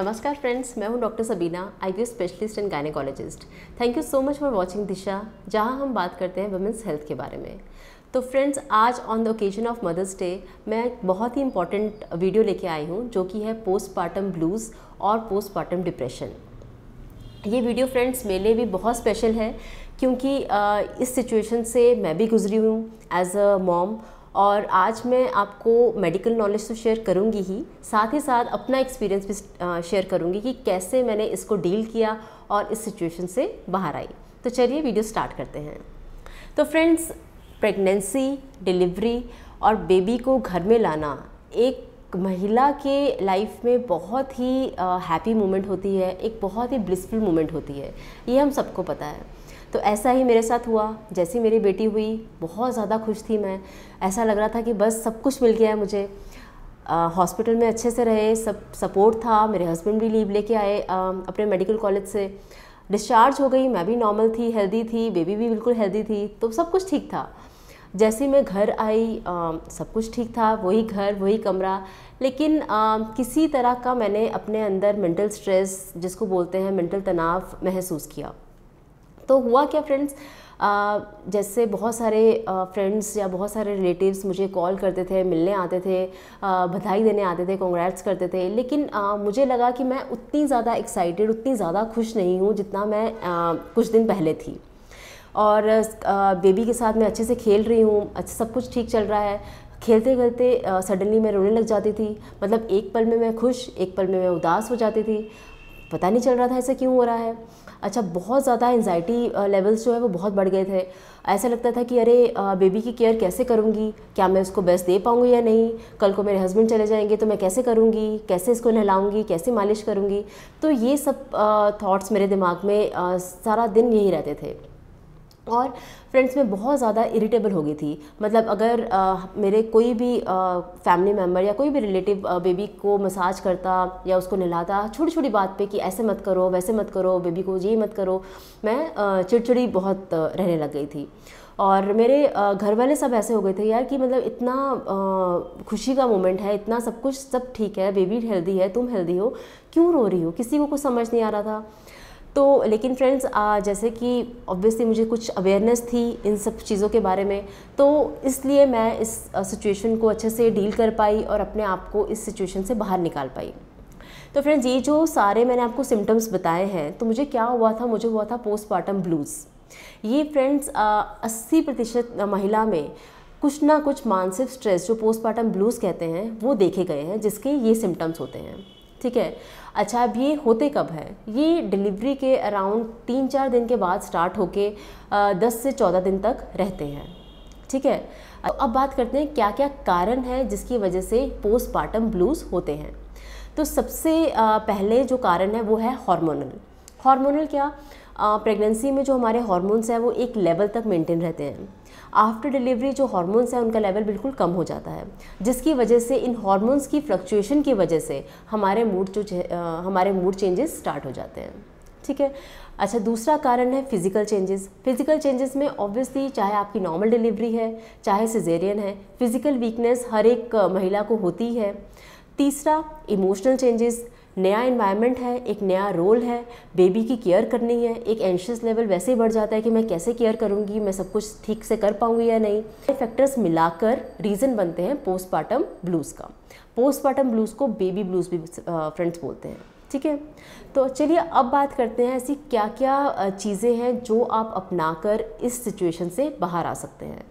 नमस्कार फ्रेंड्स मैं हूं doctor Sabina eye specialist and gynaecologist thank you so much for watching Disha जहां हम बात करते हैं वुमेंस हेल्थ के बारे में तो फ्रेंड्स आज on the occasion of Mother's Day मैं एक बहुत ही इंपॉर्टेंट वीडियो लेके आई हूं जो कि है पोस्टपार्टम ब्लूज़ और पोस्टपार्टम डिप्रेशन ये वीडियो फ्रेंड्स मेरे लिए भी बहुत स्पेशल है क्योंकि इस सिचुएशन से मैं भी गुजरी हूँ एज अ मॉम और आज मैं आपको मेडिकल नॉलेज तो शेयर करूँगी ही साथ ही साथ अपना एक्सपीरियंस भी शेयर करूँगी कि कैसे मैंने इसको डील किया और इस सिचुएशन से बाहर आई तो चलिए वीडियो स्टार्ट करते हैं तो फ्रेंड्स प्रेगनेंसी डिलीवरी और बेबी को घर में लाना एक महिला के लाइफ में बहुत ही हैप्पी मोमेंट होती है एक बहुत ही ब्लिसफुल मोमेंट होती है ये हम सबको पता है तो ऐसा ही मेरे साथ हुआ जैसे मेरी बेटी हुई बहुत ज़्यादा खुश थी मैं ऐसा लग रहा था कि बस सब कुछ मिल गया है मुझे हॉस्पिटल में अच्छे से रहे सब सपोर्ट था मेरे हस्बैंड भी लीव लेके आए आ, अपने मेडिकल कॉलेज से डिस्चार्ज हो गई मैं भी नॉर्मल थी हेल्दी थी बेबी भी बिल्कुल हेल्दी थी तो सब कुछ ठीक था जैसे मैं घर आई आ, सब कुछ ठीक था वही घर वही कमरा लेकिन आ, किसी तरह का मैंने अपने अंदर मेंटल स्ट्रेस जिसको बोलते हैं मेंटल तनाव महसूस किया तो हुआ क्या फ्रेंड्स जैसे बहुत सारे फ्रेंड्स या बहुत सारे रिलेटिव्स मुझे कॉल करते थे मिलने आते थे बधाई देने आते थे कॉन्ग्रेट्स करते थे लेकिन मुझे लगा कि मैं उतनी ज़्यादा एक्साइटेड उतनी ज़्यादा खुश नहीं हूँ जितना मैं कुछ दिन पहले थी और बेबी के साथ मैं अच्छे से खेल रही हूँ अच्छा सब कुछ ठीक चल रहा है खेलते खेलते सडनली मैं रोने लग जाती थी मतलब एक पल में मैं खुश एक पल में मैं उदास हो जाती थी पता नहीं चल रहा था ऐसा क्यों हो रहा है अच्छा बहुत ज़्यादा एनजाइटी लेवल्स जो है वो बहुत बढ़ गए थे ऐसा लगता था कि अरे बेबी की केयर कैसे करूँगी क्या मैं उसको बेस्ट दे पाऊँगी या नहीं कल को मेरे हस्बैंड चले जाएंगे तो मैं कैसे करूँगी कैसे इसको नहलाऊँगी कैसे मालिश करूँगी तो ये सब थाट्स मेरे दिमाग में सारा दिन यही रहते थे और फ्रेंड्स मैं बहुत ज़्यादा इरिटेबल हो गई थी मतलब अगर आ, मेरे कोई भी फैमिली मेम्बर या कोई भी रिलेटिव बेबी को मसाज करता या उसको नहलाता छोटी छोटी बात पे कि ऐसे मत करो वैसे मत करो बेबी को ये मत करो मैं चिड़चिड़ी बहुत रहने लग गई थी और मेरे घर वाले सब ऐसे हो गए थे यार कि मतलब इतना खुशी का मोमेंट है इतना सब कुछ सब ठीक है बेबी हेल्दी है तुम हेल्दी हो क्यों रो रही हो किसी को कुछ समझ नहीं आ रहा था तो लेकिन फ्रेंड्स जैसे कि ऑब्वियसली मुझे कुछ अवेयरनेस थी इन सब चीज़ों के बारे में तो इसलिए मैं इस सिचुएशन को अच्छे से डील कर पाई और अपने आप को इस सिचुएशन से बाहर निकाल पाई तो फ्रेंड्स ये जो सारे मैंने आपको सिम्टम्स बताए हैं तो मुझे क्या हुआ था मुझे हुआ था पोस्टमार्टम ब्लूज़ ये फ्रेंड्स अस्सी प्रतिशत महिला में कुछ ना कुछ मानसिक स्ट्रेस जो पोस्टमार्टम ब्लूज़ कहते हैं वो देखे गए हैं जिसके ये सिम्टम्स होते हैं ठीक है अच्छा अब ये होते कब है ये डिलीवरी के अराउंड तीन चार दिन के बाद स्टार्ट होके दस से चौदह दिन तक रहते हैं ठीक है तो अब बात करते हैं क्या क्या कारण है जिसकी वजह से पोस्टमार्टम ब्लूज होते हैं तो सबसे पहले जो कारण है वो है हार्मोनल हार्मोनल क्या प्रेगनेंसी में जो हमारे हार्मोन्स हैं वो एक लेवल तक मेंटेन रहते हैं आफ्टर डिलीवरी जो हार्मोन्स हैं उनका लेवल बिल्कुल कम हो जाता है जिसकी वजह से इन हार्मोन्स की फ्लक्चुएशन की वजह से हमारे मूड जो हमारे मूड चेंजेस स्टार्ट हो जाते हैं ठीक है अच्छा दूसरा कारण है फिजिकल चेंजेस फिजिकल चेंजेस में ऑब्वियसली चाहे आपकी नॉर्मल डिलीवरी है चाहे सिजेरियन है फिजिकल वीकनेस हर एक महिला को होती है तीसरा इमोशनल चेंजेस नया इन्वायरमेंट है एक नया रोल है बेबी की केयर करनी है एक एंशियस लेवल वैसे ही बढ़ जाता है कि मैं कैसे केयर करूँगी मैं सब कुछ ठीक से कर पाऊँगी या नहीं फैक्टर्स मिलाकर रीज़न बनते हैं पोस्टमार्टम ब्लूज़ का पोस्टमार्टम ब्लूज़ को बेबी ब्लूज़ भी फ्रेंड्स बोलते हैं ठीक है तो चलिए अब बात करते हैं ऐसी क्या क्या चीज़ें हैं जो आप अपनाकर इस सिचुएशन से बाहर आ सकते हैं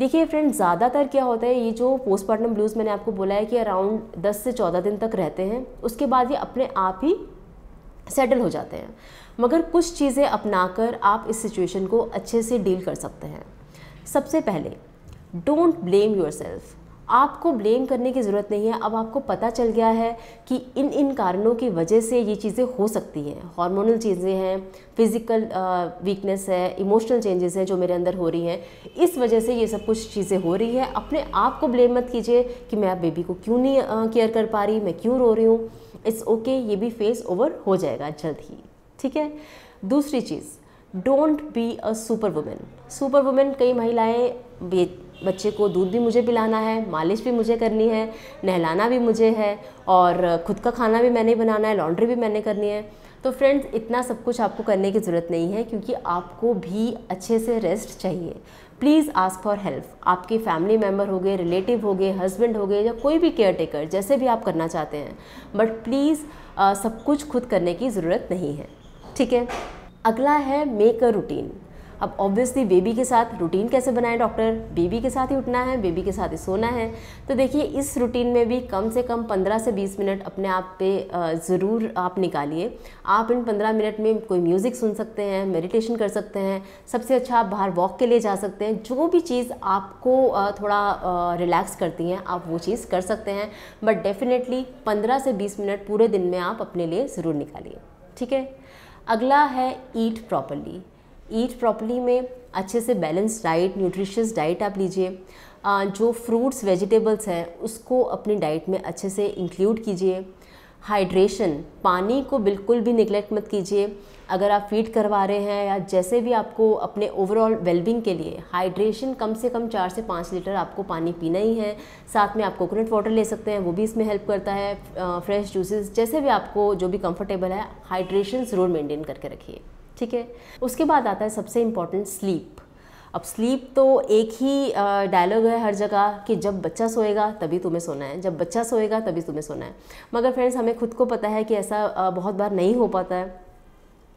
देखिए फ्रेंड ज़्यादातर क्या होता है ये जो पोस्टमार्टम ब्लूज़ मैंने आपको बोला है कि अराउंड दस से चौदह दिन तक रहते हैं उसके बाद ये अपने आप ही सेटल हो जाते हैं मगर कुछ चीज़ें अपनाकर आप इस सिचुएशन को अच्छे से डील कर सकते हैं सबसे पहले डोंट ब्लेम योर सेल्फ़ आपको ब्लेम करने की ज़रूरत नहीं है अब आपको पता चल गया है कि इन इन कारणों की वजह से ये चीज़ें हो सकती हैं हार्मोनल चीज़ें हैं फिज़िकल वीकनेस है इमोशनल चेंजेस हैं जो मेरे अंदर हो रही हैं इस वजह से ये सब कुछ चीज़ें हो रही है अपने आप को ब्लेम मत कीजिए कि मैं आप बेबी को क्यों नहीं केयर कर पा रही मैं क्यों रो रही हूँ इट्स ओके ये भी फेस ओवर हो जाएगा जल्द ही ठीक है दूसरी चीज़ don't be a superwoman superwoman कई महिलाएं बच्चे को दूध भी मुझे पिलाना है मालिश भी मुझे करनी है नहलाना भी मुझे है और ख़ुद का खाना भी मैंने बनाना है लॉन्ड्री भी मैंने करनी है तो फ्रेंड्स इतना सब कुछ आपको करने की ज़रूरत नहीं है क्योंकि आपको भी अच्छे से रेस्ट चाहिए प्लीज़ आस्क फॉर हेल्प आपके फैमिली मेम्बर हो गए रिलेटिव हो गए हस्बैंड हो गए या कोई भी केयर टेकर जैसे भी आप करना चाहते हैं बट प्लीज़ सब कुछ खुद करने की ज़रूरत नहीं है ठीक है अगला है मेक अ रूटीन अब ऑब्वियसली बेबी के साथ रूटीन कैसे बनाएं डॉक्टर बेबी के साथ ही उठना है बेबी के साथ ही सोना है तो देखिए इस रूटीन में भी कम से कम 15 से 20 मिनट अपने आप पे ज़रूर आप निकालिए आप इन 15 मिनट में कोई म्यूज़िक सुन सकते हैं मेडिटेशन कर सकते हैं सबसे अच्छा आप बाहर वॉक के लिए जा सकते हैं जो भी चीज़ आपको थोड़ा रिलैक्स करती हैं आप वो चीज़ कर सकते हैं बट डेफिनेटली पंद्रह से बीस मिनट पूरे दिन में आप अपने लिए ज़रूर निकालिए ठीक है अगला है ईट प्रॉपरली ईट प्रॉपरली में अच्छे से बैलेंस डाइट न्यूट्रिशियस डाइट आप लीजिए जो फ्रूट्स वेजिटेबल्स हैं उसको अपनी डाइट में अच्छे से इंक्लूड कीजिए हाइड्रेशन पानी को बिल्कुल भी निगलेक्ट मत कीजिए अगर आप फीड करवा रहे हैं या जैसे भी आपको अपने ओवरऑल वेलबिंग के लिए हाइड्रेशन कम से कम चार से पाँच लीटर आपको पानी पीना ही है साथ में आप कोकोनट वाटर ले सकते हैं वो भी इसमें हेल्प करता है फ्रेश जूसेस जैसे भी आपको जो भी कंफर्टेबल है हाइड्रेशन ज़रूर मेंटेन करके रखिए ठीक है उसके बाद आता है सबसे इम्पॉर्टेंट स्लीप अब स्लीप तो एक ही डायलॉग है हर जगह कि जब बच्चा सोएगा तभी तुम्हें सोना है जब बच्चा सोएगा तभी तुम्हें सोना है मगर फ्रेंड्स हमें खुद को पता है कि ऐसा बहुत बार नहीं हो पाता है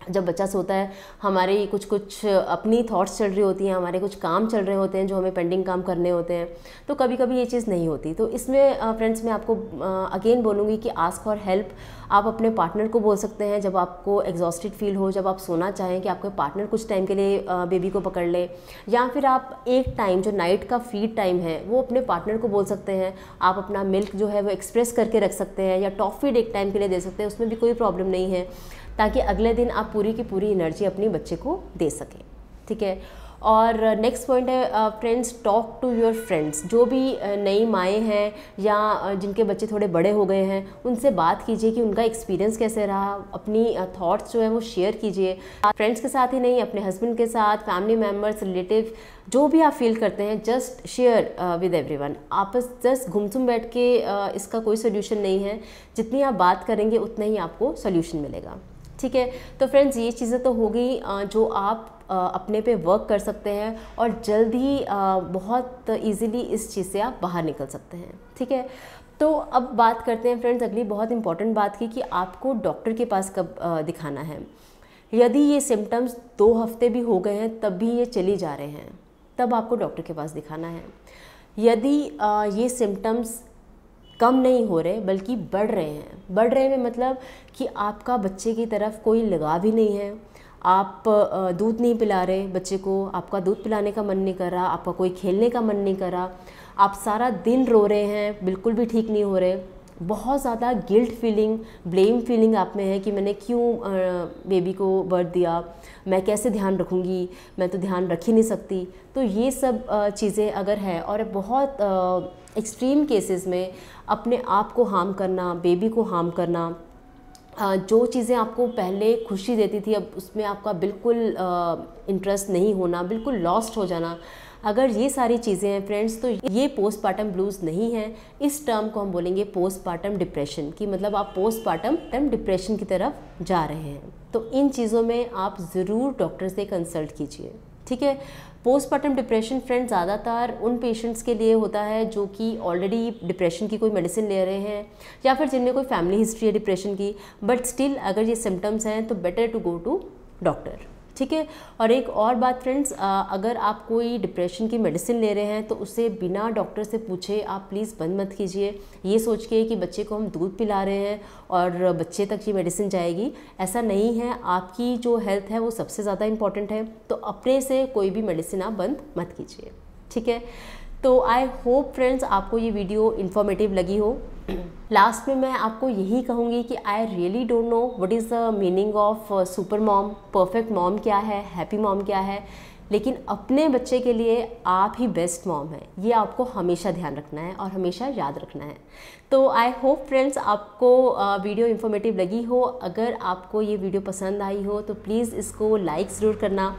जब बच्चा सोता है हमारे कुछ कुछ अपनी थॉट्स चल रही होती हैं हमारे कुछ काम चल रहे होते हैं जो हमें पेंडिंग काम करने होते हैं तो कभी कभी ये चीज़ नहीं होती तो इसमें फ्रेंड्स मैं आपको अगेन बोलूँगी कि आस्क फॉर हेल्प आप अपने पार्टनर को बोल सकते हैं जब आपको एग्जॉस्टेड फील हो जब आप सोना चाहें कि आपके पार्टनर कुछ टाइम के लिए बेबी को पकड़ ले या फिर आप एक टाइम जो नाइट का फीड टाइम है वो अपने पार्टनर को बोल सकते हैं आप अपना मिल्क जो है वो एक्सप्रेस करके रख सकते हैं या टॉफ़ फीड एक टाइम के लिए दे सकते हैं उसमें भी कोई प्रॉब्लम नहीं है ताकि अगले दिन आप पूरी की पूरी एनर्जी अपने बच्चे को दे सकें ठीक है और नेक्स्ट पॉइंट है friends talk to your friends जो भी uh, नई माएँ हैं या uh, जिनके बच्चे थोड़े बड़े हो गए हैं उनसे बात कीजिए कि उनका एक्सपीरियंस कैसे रहा अपनी थॉट्स uh, जो है वो शेयर कीजिए फ्रेंड्स के साथ ही नहीं अपने हस्बैंड के साथ फैमिली मेम्बर्स रिलेटिव जो भी आप फील करते हैं just share with everyone आपस जस्ट घुमसुम बैठ के uh, इसका कोई सोल्यूशन नहीं है जितनी आप बात करेंगे उतना ही आपको सोल्यूशन मिलेगा ठीक है तो फ्रेंड्स ये चीज़ें तो हो गई जो आप अपने पे वर्क कर सकते हैं और जल्द ही बहुत इजीली इस चीज़ से आप बाहर निकल सकते हैं ठीक है तो अब बात करते हैं फ्रेंड्स अगली बहुत इंपॉर्टेंट बात की कि आपको डॉक्टर के पास कब दिखाना है यदि ये सिम्टम्स दो हफ्ते भी हो गए हैं तब भी ये चली जा रहे हैं तब आपको डॉक्टर के पास दिखाना है यदि ये सिम्टम्स कम नहीं हो रहे बल्कि बढ़ रहे हैं बढ़ रहे में मतलब कि आपका बच्चे की तरफ कोई लगाव ही नहीं है आप दूध नहीं पिला रहे बच्चे को आपका दूध पिलाने का मन नहीं कर रहा आपका कोई खेलने का मन नहीं कर रहा आप सारा दिन रो रहे हैं बिल्कुल भी ठीक नहीं हो रहे बहुत ज़्यादा गिल्ट फीलिंग ब्लेम फीलिंग आप में है कि मैंने क्यों बेबी को बर्थ दिया मैं कैसे ध्यान रखूँगी मैं तो ध्यान रख ही नहीं सकती तो ये सब चीज़ें अगर है और बहुत एक्सट्रीम केसेस में अपने आप को हार्म करना बेबी को हार्म करना जो चीज़ें आपको पहले खुशी देती थी अब उसमें आपका बिल्कुल इंटरेस्ट नहीं होना बिल्कुल लॉस्ट हो जाना अगर ये सारी चीज़ें हैं फ्रेंड्स तो ये पोस्टपार्टम ब्लूज़ नहीं है इस टर्म को हम बोलेंगे पोस्टपार्टम डिप्रेशन कि मतलब आप पोस्टपार्टम टर्म डिप्रेशन की तरफ जा रहे हैं तो इन चीज़ों में आप ज़रूर डॉक्टर से कंसल्ट कीजिए ठीक है पोस्टपार्टम डिप्रेशन फ्रेंड ज़्यादातर उन पेशेंट्स के लिए होता है जो कि ऑलरेडी डिप्रेशन की कोई मेडिसिन ले रहे हैं या फिर जिनमें कोई फैमिली हिस्ट्री है डिप्रेशन की बट स्टिल अगर ये सिम्टम्स हैं तो better to go to doctor ठीक है और एक और बात फ्रेंड्स अगर आप कोई डिप्रेशन की मेडिसिन ले रहे हैं तो उसे बिना डॉक्टर से पूछे आप प्लीज़ बंद मत कीजिए ये सोच के कि बच्चे को हम दूध पिला रहे हैं और बच्चे तक ये मेडिसिन जाएगी ऐसा नहीं है आपकी जो हेल्थ है वो सबसे ज़्यादा इम्पॉर्टेंट है तो अपने से कोई भी मेडिसिन आप बंद मत कीजिए ठीक है तो आई होप फ्रेंड्स आपको ये वीडियो इन्फॉर्मेटिव लगी हो लास्ट में मैं आपको यही कहूँगी कि I really don't know what is the meaning of super mom perfect mom क्या है हैप्पी मॉम क्या है लेकिन अपने बच्चे के लिए आप ही बेस्ट मॉम हैं ये आपको हमेशा ध्यान रखना है और हमेशा याद रखना है तो आई होप फ्रेंड्स आपको वीडियो uh, इन्फॉर्मेटिव लगी हो अगर आपको ये वीडियो पसंद आई हो तो प्लीज़ इसको लाइक ज़रूर करना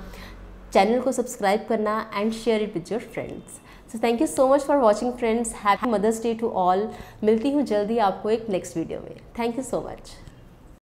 चैनल को सब्सक्राइब करना and share it with your friends so thank you so much for watching friends happy Mother's Day to all मिलती हूँ जल्दी आपको एक नेक्स्ट वीडियो में थैंक यू सो मच